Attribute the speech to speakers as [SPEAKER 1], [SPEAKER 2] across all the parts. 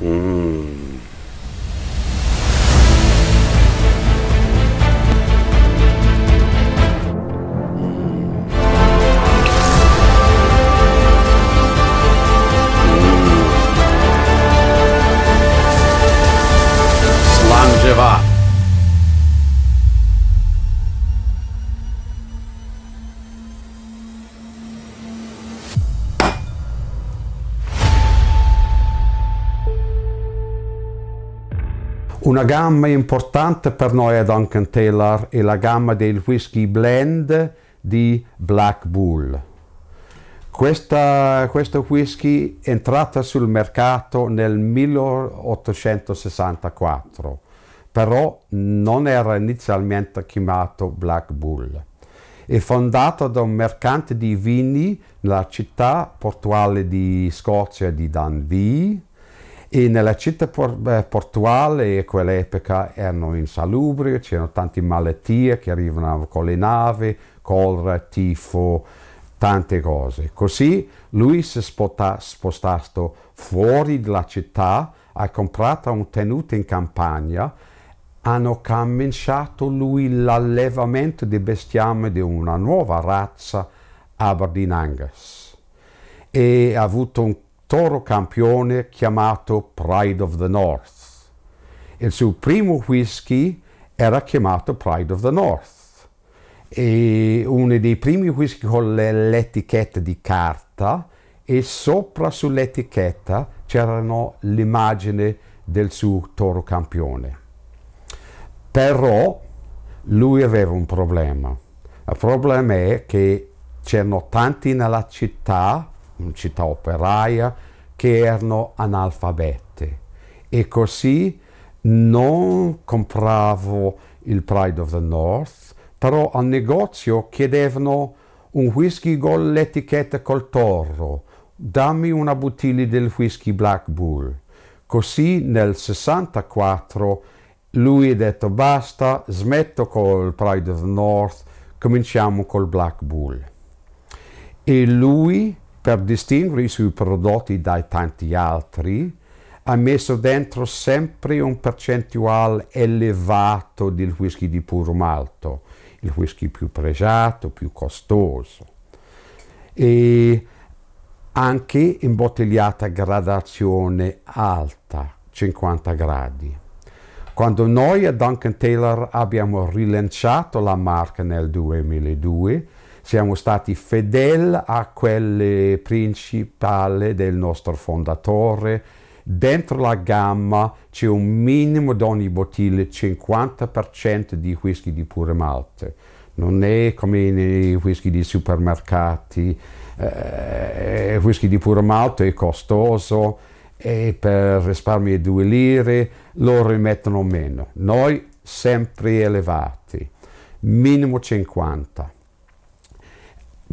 [SPEAKER 1] Mm. Una gamma importante per noi è Duncan Taylor e la gamma del whisky blend di Black Bull. Questa, questo whisky è entrato sul mercato nel 1864, però non era inizialmente chiamato Black Bull. È fondato da un mercante di vini nella città portuale di Scozia di Dundee e nella città eh, portuale a quell'epoca erano insalubri, c'erano tante malattie che arrivavano con le navi, colera, tifo, tante cose. Così lui si è spostato fuori dalla città, ha comprato un tenuto in campagna, hanno cominciato lui l'allevamento di bestiame di una nuova razza Aberdeen Angus e ha avuto un toro campione chiamato Pride of the North. Il suo primo whisky era chiamato Pride of the North e uno dei primi whisky con l'etichetta di carta e sopra sull'etichetta c'erano l'immagine del suo toro campione. Però lui aveva un problema. Il problema è che c'erano tanti nella città città operaia che erano analfabete e così non compravo il Pride of the North, però al negozio chiedevano un whisky con l'etichetta col toro, dammi una bottiglia del whisky Black Bull. Così nel 64 lui ha detto basta, smetto col Pride of the North, cominciamo col Black Bull. E lui per distinguere i suoi prodotti dai tanti altri, ha messo dentro sempre un percentuale elevato del whisky di puro malto, il whisky più pregiato, più costoso. E anche imbottigliata a gradazione alta, 50 gradi. Quando noi a Duncan Taylor abbiamo rilanciato la marca nel 2002, siamo stati fedeli a quelle principali del nostro fondatore. Dentro la gamma c'è un minimo di ogni bottiglia, 50% di whisky di pure malte. Non è come nei whisky di supermercati, eh, whisky di pure malte è costoso e per risparmiare due lire loro mettono meno. Noi sempre elevati, minimo 50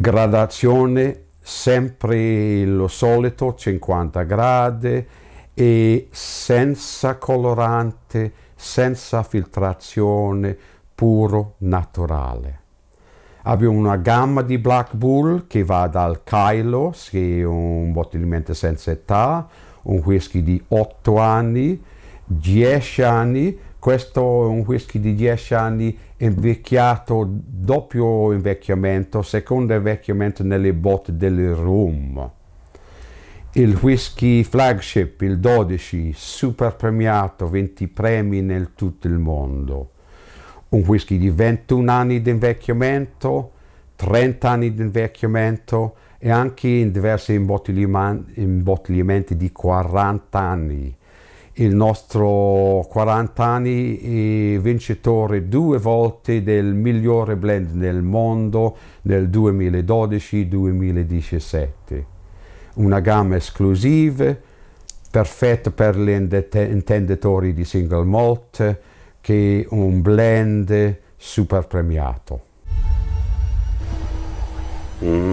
[SPEAKER 1] gradazione sempre lo solito 50 gradi e senza colorante, senza filtrazione, puro naturale. Abbiamo una gamma di Black Bull che va dal kylo che è un bottigliamento senza età, un whisky di 8 anni, 10 anni, questo è un whisky di 10 anni invecchiato, doppio invecchiamento, secondo invecchiamento nelle botte del rum. Il whisky flagship, il 12, super premiato, 20 premi nel tutto il mondo. Un whisky di 21 anni di invecchiamento, 30 anni di invecchiamento e anche in diversi imbottigliamenti di 40 anni il nostro 40 anni e vincitore due volte del migliore blend nel mondo nel 2012-2017. Una gamma esclusiva, perfetta per gli intenditori di single malt, che è un blend super premiato. Mm.